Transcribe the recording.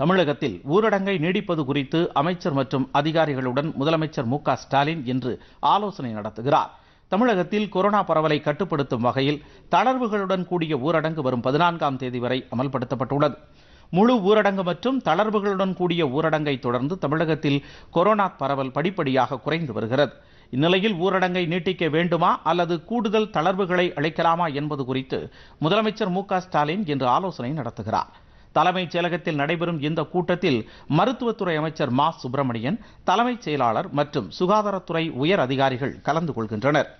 தமிழகத்தில் ஊரடங்கை நீடிப்பது குறித்து அமைச்சர் மற்றும் அதிகாரிகளுடன் முதலமைச்சர் மு ஸ்டாலின் இன்று ஆலோசனை நடத்துகிறார் தமிழகத்தில் கொரோனா பரவலை கட்டுப்படுத்தும் வகையில் தளர்வுகளுடன் கூடிய ஊரடங்கு வரும் பதினான்காம் தேதி வரை அமல்படுத்தப்பட்டுள்ளது முழு ஊரடங்கு மற்றும் தளர்வுகளுடன் கூடிய ஊரடங்கை தொடர்ந்து தமிழகத்தில் கொரோனா பரவல் படிப்படியாக குறைந்து வருகிறது இந்நிலையில் ஊரடங்கை நீட்டிக்க வேண்டுமா அல்லது கூடுதல் தளர்வுகளை அளிக்கலாமா என்பது குறித்து முதலமைச்சர் மு ஸ்டாலின் இன்று ஆலோசனை நடத்துகிறார் தலைமைச் செயலகத்தில் நடைபெறும் இந்த கூட்டத்தில் மருத்துவத்துறை அமைச்சர் மா சுப்பிரமணியன் தலைமைச் செயலாளர் மற்றும் சுகாதாரத்துறை உயர் அதிகாரிகள் கலந்து கொள்கின்றனர்